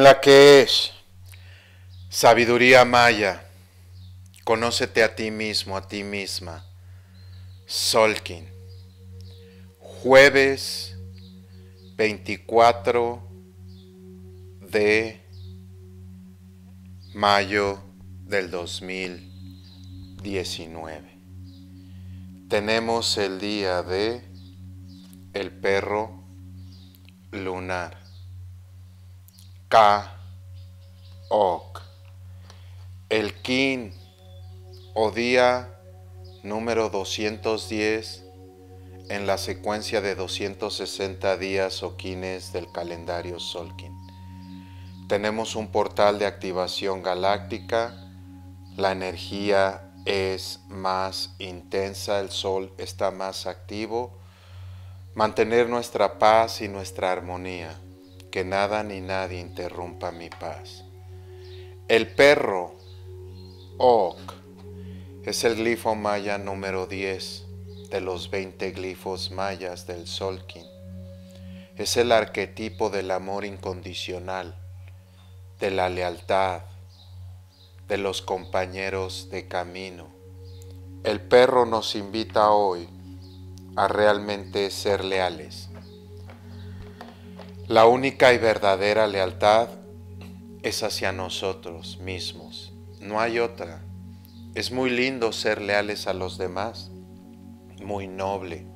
la que es sabiduría maya. Conócete a ti mismo, a ti misma. Solkin. Jueves 24 de mayo del 2019. Tenemos el día de el perro lunar. Ok. El Kin o día número 210 en la secuencia de 260 días o quines del calendario Solkin. Tenemos un portal de activación galáctica. La energía es más intensa, el sol está más activo. Mantener nuestra paz y nuestra armonía que nada ni nadie interrumpa mi paz. El perro, ok, es el glifo maya número 10 de los 20 glifos mayas del Solkin. Es el arquetipo del amor incondicional, de la lealtad, de los compañeros de camino. El perro nos invita hoy a realmente ser leales. La única y verdadera lealtad es hacia nosotros mismos, no hay otra. Es muy lindo ser leales a los demás, muy noble.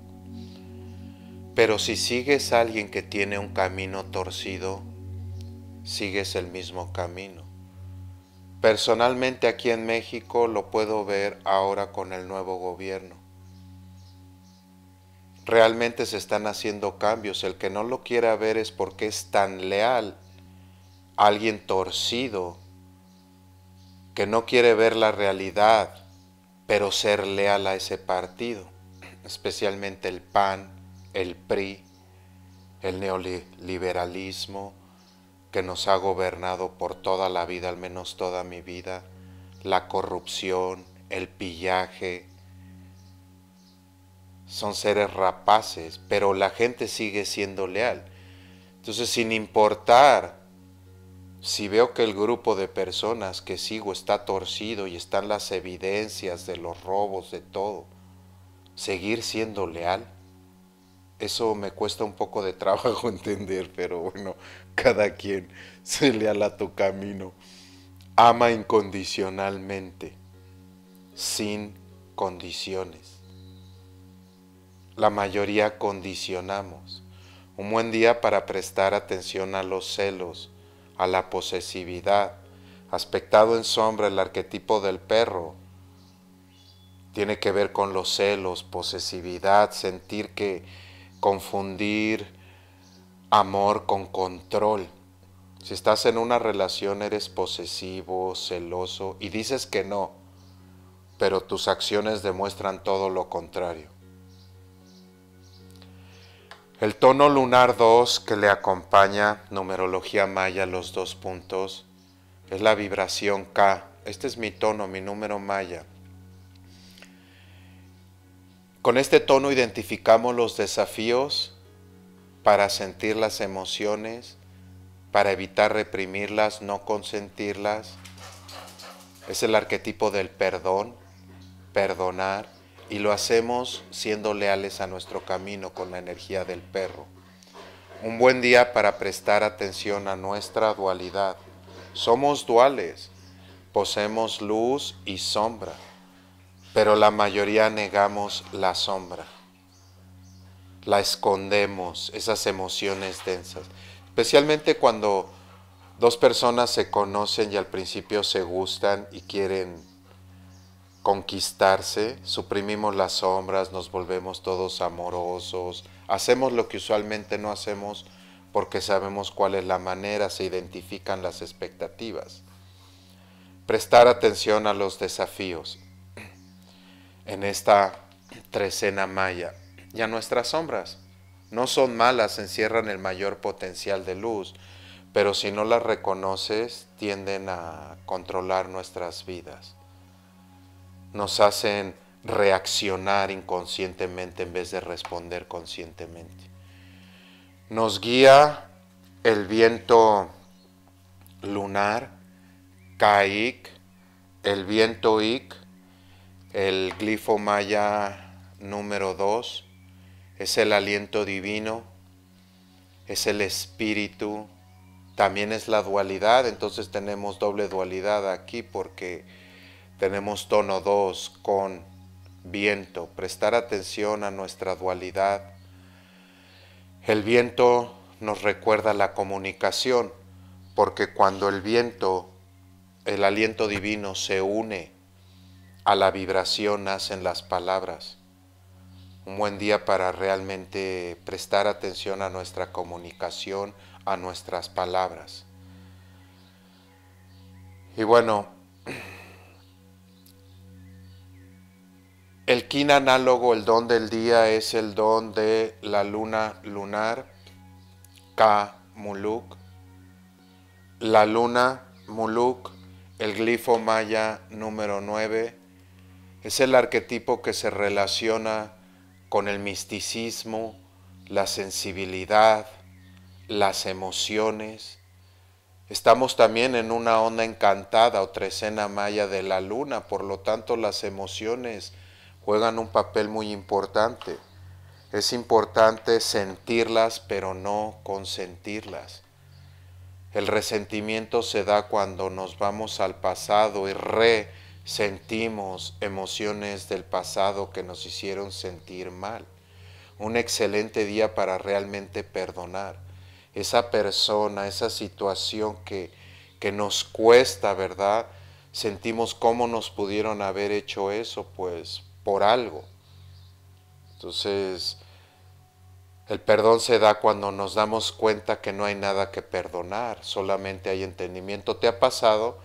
Pero si sigues a alguien que tiene un camino torcido, sigues el mismo camino. Personalmente aquí en México lo puedo ver ahora con el nuevo gobierno realmente se están haciendo cambios. El que no lo quiera ver es porque es tan leal, alguien torcido, que no quiere ver la realidad, pero ser leal a ese partido, especialmente el PAN, el PRI, el neoliberalismo que nos ha gobernado por toda la vida, al menos toda mi vida, la corrupción, el pillaje, son seres rapaces, pero la gente sigue siendo leal. Entonces, sin importar si veo que el grupo de personas que sigo está torcido y están las evidencias de los robos, de todo, seguir siendo leal. Eso me cuesta un poco de trabajo entender, pero bueno, cada quien se leal a tu camino. Ama incondicionalmente, sin condiciones la mayoría condicionamos. Un buen día para prestar atención a los celos, a la posesividad. Aspectado en sombra el arquetipo del perro. Tiene que ver con los celos, posesividad, sentir que confundir amor con control. Si estás en una relación eres posesivo, celoso y dices que no, pero tus acciones demuestran todo lo contrario. El tono lunar 2 que le acompaña, numerología maya, los dos puntos, es la vibración K. Este es mi tono, mi número maya. Con este tono identificamos los desafíos para sentir las emociones, para evitar reprimirlas, no consentirlas. Es el arquetipo del perdón, perdonar. Y lo hacemos siendo leales a nuestro camino con la energía del perro. Un buen día para prestar atención a nuestra dualidad. Somos duales, poseemos luz y sombra, pero la mayoría negamos la sombra. La escondemos, esas emociones densas. Especialmente cuando dos personas se conocen y al principio se gustan y quieren conquistarse, suprimimos las sombras, nos volvemos todos amorosos, hacemos lo que usualmente no hacemos porque sabemos cuál es la manera, se identifican las expectativas. Prestar atención a los desafíos en esta trecena maya ya nuestras sombras. No son malas, encierran el mayor potencial de luz, pero si no las reconoces tienden a controlar nuestras vidas nos hacen reaccionar inconscientemente en vez de responder conscientemente. Nos guía el viento lunar, Kaik, el viento Ik, el glifo maya número 2, es el aliento divino, es el espíritu, también es la dualidad, entonces tenemos doble dualidad aquí porque tenemos tono 2 con viento, prestar atención a nuestra dualidad. El viento nos recuerda la comunicación, porque cuando el viento, el aliento divino se une a la vibración, nacen las palabras. Un buen día para realmente prestar atención a nuestra comunicación, a nuestras palabras. Y bueno, El quin análogo, el don del día, es el don de la luna lunar, Ka Muluk. La luna Muluk, el glifo maya número 9, es el arquetipo que se relaciona con el misticismo, la sensibilidad, las emociones. Estamos también en una onda encantada o trecena maya de la luna, por lo tanto las emociones, juegan un papel muy importante. Es importante sentirlas, pero no consentirlas. El resentimiento se da cuando nos vamos al pasado y resentimos emociones del pasado que nos hicieron sentir mal. Un excelente día para realmente perdonar esa persona, esa situación que, que nos cuesta, ¿verdad? Sentimos cómo nos pudieron haber hecho eso, pues por algo. Entonces, el perdón se da cuando nos damos cuenta que no hay nada que perdonar, solamente hay entendimiento. ¿Te ha pasado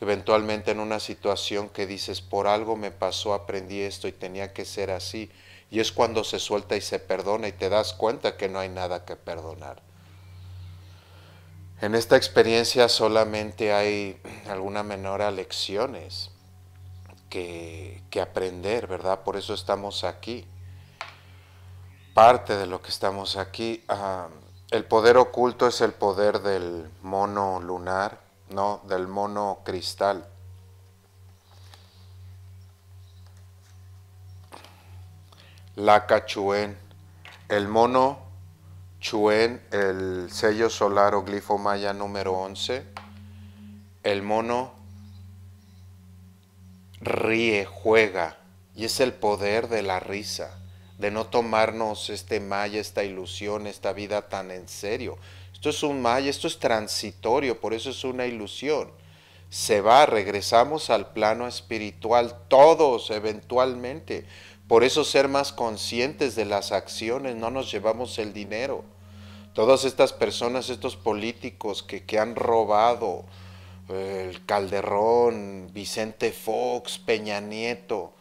eventualmente en una situación que dices, por algo me pasó, aprendí esto y tenía que ser así? Y es cuando se suelta y se perdona y te das cuenta que no hay nada que perdonar. En esta experiencia solamente hay alguna menor lecciones que, aprender, ¿verdad? Por eso estamos aquí. Parte de lo que estamos aquí, ah, el poder oculto es el poder del mono lunar, ¿no? Del mono cristal. La Chuen, el mono Chuen, el sello solar o glifo maya número 11, el mono ríe, juega, y es el poder de la risa, de no tomarnos este maya, esta ilusión, esta vida tan en serio. Esto es un maya, esto es transitorio, por eso es una ilusión. Se va, regresamos al plano espiritual, todos eventualmente. Por eso ser más conscientes de las acciones, no nos llevamos el dinero. Todas estas personas, estos políticos que, que han robado, el Calderón, Vicente Fox, Peña Nieto,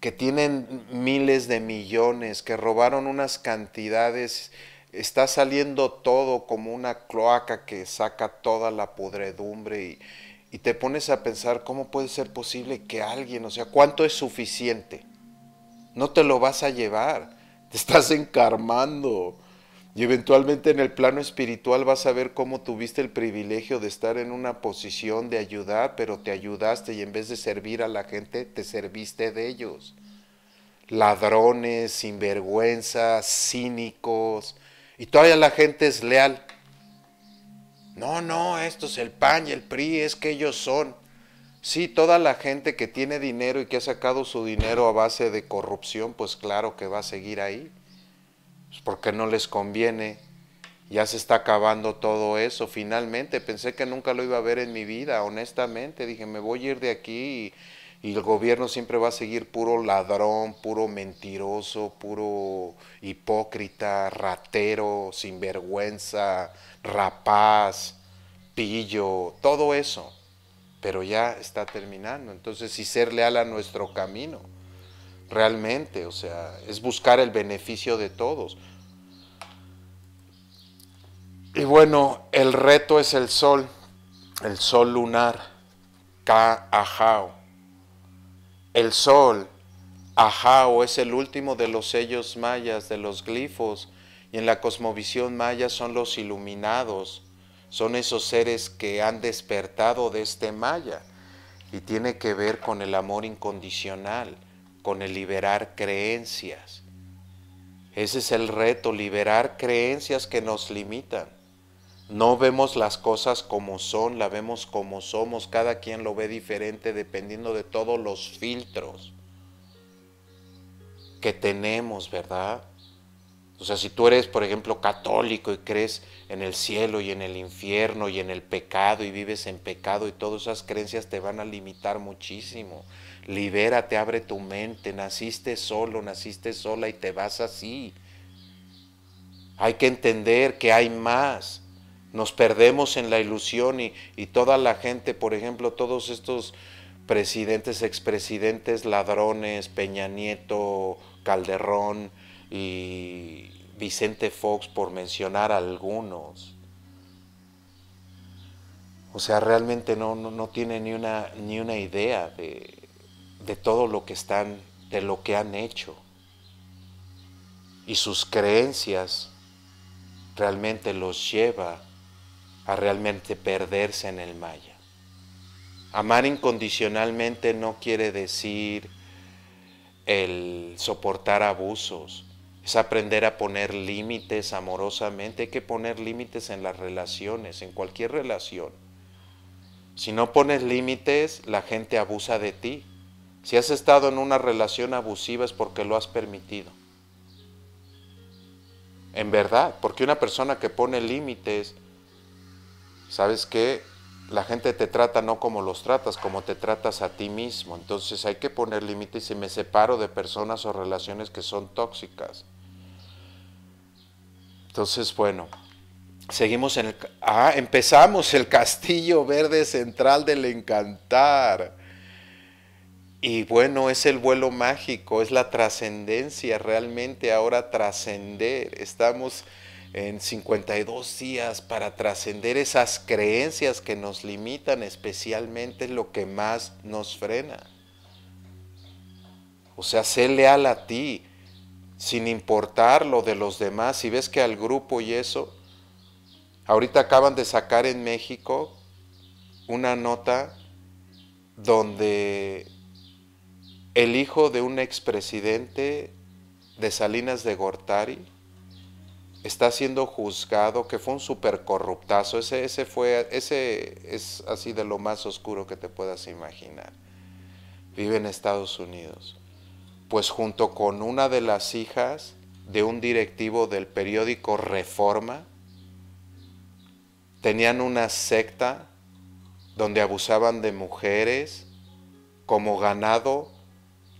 que tienen miles de millones, que robaron unas cantidades, está saliendo todo como una cloaca que saca toda la podredumbre y, y te pones a pensar cómo puede ser posible que alguien, o sea, cuánto es suficiente. No te lo vas a llevar, te estás encarmando. Y eventualmente en el plano espiritual vas a ver cómo tuviste el privilegio de estar en una posición de ayudar, pero te ayudaste y en vez de servir a la gente, te serviste de ellos. Ladrones, sinvergüenzas, cínicos. Y todavía la gente es leal. No, no, esto es el PAN y el PRI, es que ellos son. Sí, toda la gente que tiene dinero y que ha sacado su dinero a base de corrupción, pues claro que va a seguir ahí. Pues, porque no les conviene. Ya se está acabando todo eso. Finalmente pensé que nunca lo iba a ver en mi vida, honestamente. Dije, me voy a ir de aquí y, el gobierno siempre va a seguir puro ladrón, puro mentiroso, puro hipócrita, ratero, sinvergüenza, rapaz, pillo, todo eso. Pero ya está terminando. Entonces, y ser leal a nuestro camino realmente, o sea, es buscar el beneficio de todos. Y bueno, el reto es el sol, el sol lunar, Ka-Ajao. El sol, Ajao, es el último de los sellos mayas, de los glifos, y en la cosmovisión maya son los iluminados, son esos seres que han despertado de este maya, y tiene que ver con el amor incondicional con el liberar creencias. Ese es el reto, liberar creencias que nos limitan. No vemos las cosas como son, la vemos como somos, cada quien lo ve diferente dependiendo de todos los filtros que tenemos, ¿verdad? O sea, si tú eres, por ejemplo, católico y crees en el cielo y en el infierno y en el pecado y vives en pecado y todas esas creencias te van a limitar muchísimo. Libérate, abre tu mente, naciste solo, naciste sola y te vas así. Hay que entender que hay más. Nos perdemos en la ilusión y, y toda la gente, por ejemplo, todos estos presidentes, expresidentes, ladrones, Peña Nieto, Calderón, y Vicente Fox, por mencionar algunos. O sea, realmente no, no, tiene ni una, ni una idea de, todo lo que están, de lo que han hecho. Y sus creencias realmente los lleva a realmente perderse en el Maya. Amar incondicionalmente no quiere decir el soportar abusos, es aprender a poner límites amorosamente. Hay que poner límites en las relaciones, en cualquier relación. Si no pones límites, la gente abusa de ti. Si has estado en una relación abusiva es porque lo has permitido. En verdad, porque una persona que pone límites, ¿sabes que La gente te trata no como los tratas, como te tratas a ti mismo. Entonces hay que poner límites y me separo de personas o relaciones que son tóxicas. Entonces, bueno, seguimos en el... Ah, empezamos el castillo verde central del encantar. Y bueno, es el vuelo mágico, es la trascendencia, realmente ahora trascender. Estamos en 52 días para trascender esas creencias que nos limitan, especialmente lo que más nos frena. O sea, sé leal a ti, sin importar lo de los demás. Si ves que al grupo y eso, ahorita acaban de sacar en México una nota donde el hijo de un expresidente de Salinas de Gortari está siendo juzgado, que fue un supercorruptazo. Ese, ese, fue, ese es así de lo más oscuro que te puedas imaginar. Vive en Estados Unidos pues junto con una de las hijas de un directivo del periódico Reforma, tenían una secta donde abusaban de mujeres, como ganado,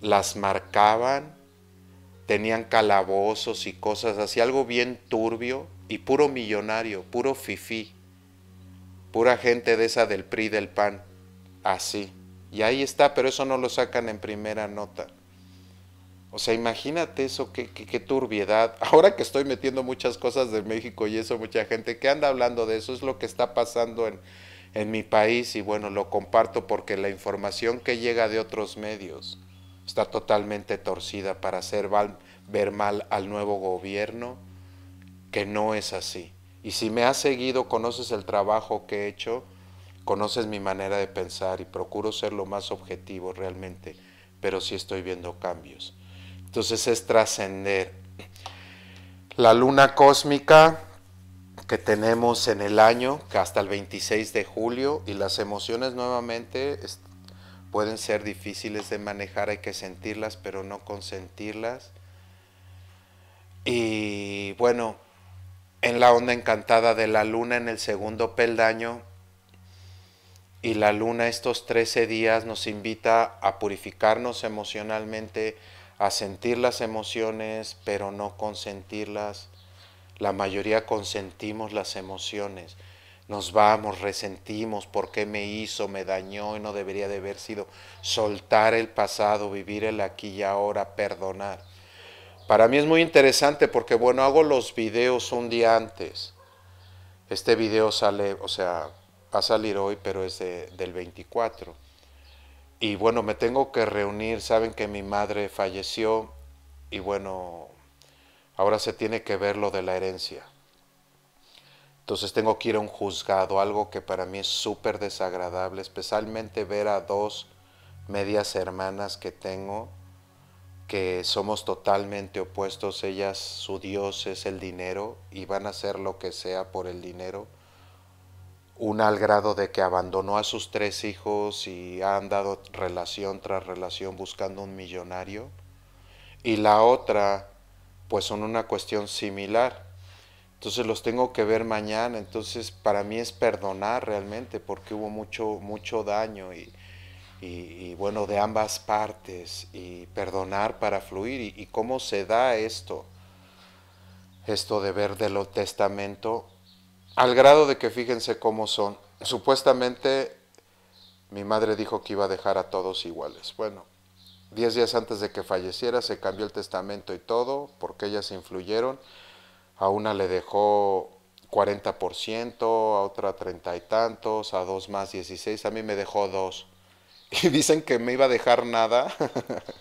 las marcaban, tenían calabozos y cosas así, algo bien turbio y puro millonario, puro fifí, pura gente de esa del PRI del PAN, así. Y ahí está, pero eso no lo sacan en primera nota. O sea, imagínate eso, qué, turbiedad. Ahora que estoy metiendo muchas cosas de México y eso, mucha gente que anda hablando de eso, es lo que está pasando en, en mi país y bueno, lo comparto porque la información que llega de otros medios está totalmente torcida para hacer ver mal al nuevo gobierno, que no es así. Y si me has seguido, conoces el trabajo que he hecho, conoces mi manera de pensar y procuro ser lo más objetivo realmente, pero sí estoy viendo cambios entonces es trascender. La luna cósmica que tenemos en el año, que hasta el 26 de julio, y las emociones nuevamente pueden ser difíciles de manejar, hay que sentirlas, pero no consentirlas. Y bueno, en la onda encantada de la luna en el segundo peldaño, y la luna estos 13 días nos invita a purificarnos emocionalmente, a sentir las emociones, pero no consentirlas. La mayoría consentimos las emociones. Nos vamos, resentimos por qué me hizo, me dañó y no debería de haber sido. Soltar el pasado, vivir el aquí y ahora, perdonar. Para mí es muy interesante porque, bueno, hago los videos un día antes. Este video sale, o sea, va a salir hoy, pero es del 24 y bueno, me tengo que reunir, saben que mi madre falleció y bueno, ahora se tiene que ver lo de la herencia. Entonces tengo que ir a un juzgado, algo que para mí es súper desagradable, especialmente ver a dos medias hermanas que tengo, que somos totalmente opuestos, ellas, su Dios es el dinero y van a hacer lo que sea por el dinero una al grado de que abandonó a sus tres hijos y ha andado relación tras relación buscando un millonario, y la otra, pues son una cuestión similar. Entonces los tengo que ver mañana, entonces para mí es perdonar realmente porque hubo mucho, mucho daño y, y, bueno, de ambas partes, y perdonar para fluir, y, cómo se da esto, esto de ver del testamento al grado de que fíjense cómo son. Supuestamente mi madre dijo que iba a dejar a todos iguales. Bueno, diez días antes de que falleciera se cambió el testamento y todo, porque ellas influyeron. A una le dejó 40%, a otra treinta y tantos, a dos más 16, a mí me dejó dos. Y dicen que me iba a dejar nada,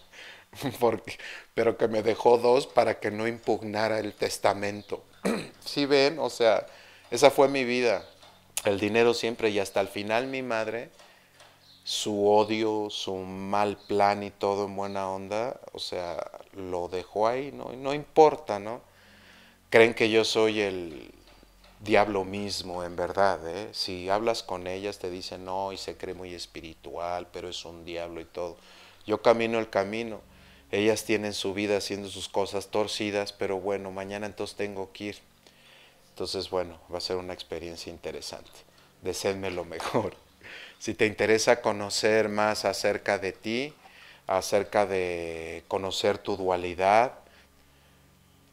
porque, pero que me dejó dos para que no impugnara el testamento. si ¿Sí ven, o sea, esa fue mi vida. El dinero siempre y hasta el final mi madre, su odio, su mal plan y todo en buena onda, o sea, lo dejó ahí, ¿no? No importa, ¿no? Creen que yo soy el diablo mismo, en verdad, ¿eh? Si hablas con ellas te dicen, no, y se cree muy espiritual, pero es un diablo y todo. Yo camino el camino. Ellas tienen su vida haciendo sus cosas torcidas, pero bueno, mañana entonces tengo que ir entonces, bueno, va a ser una experiencia interesante. Deseenme lo mejor. Si te interesa conocer más acerca de ti, acerca de conocer tu dualidad,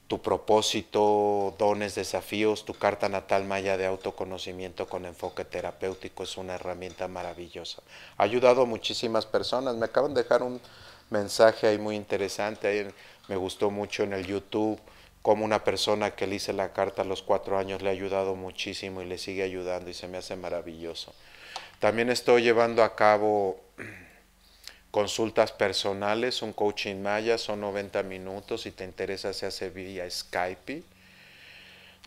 tu propósito, dones, desafíos, tu carta natal maya de autoconocimiento con enfoque terapéutico es una herramienta maravillosa. Ha ayudado a muchísimas personas. Me acaban de dejar un mensaje ahí muy interesante. me gustó mucho en el YouTube como una persona que le hice la carta a los cuatro años le ha ayudado muchísimo y le sigue ayudando y se me hace maravilloso. También estoy llevando a cabo consultas personales, un coaching maya, son 90 minutos, si te interesa se hace vía Skype.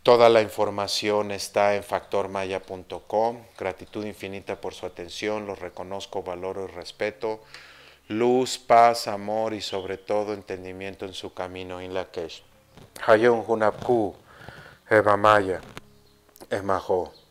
Toda la información está en factormaya.com. Gratitud infinita por su atención, los reconozco, valoro y respeto. Luz, paz, amor y sobre todo entendimiento en su camino en la que Hayon Hunapku, Ebamaya, Emajo.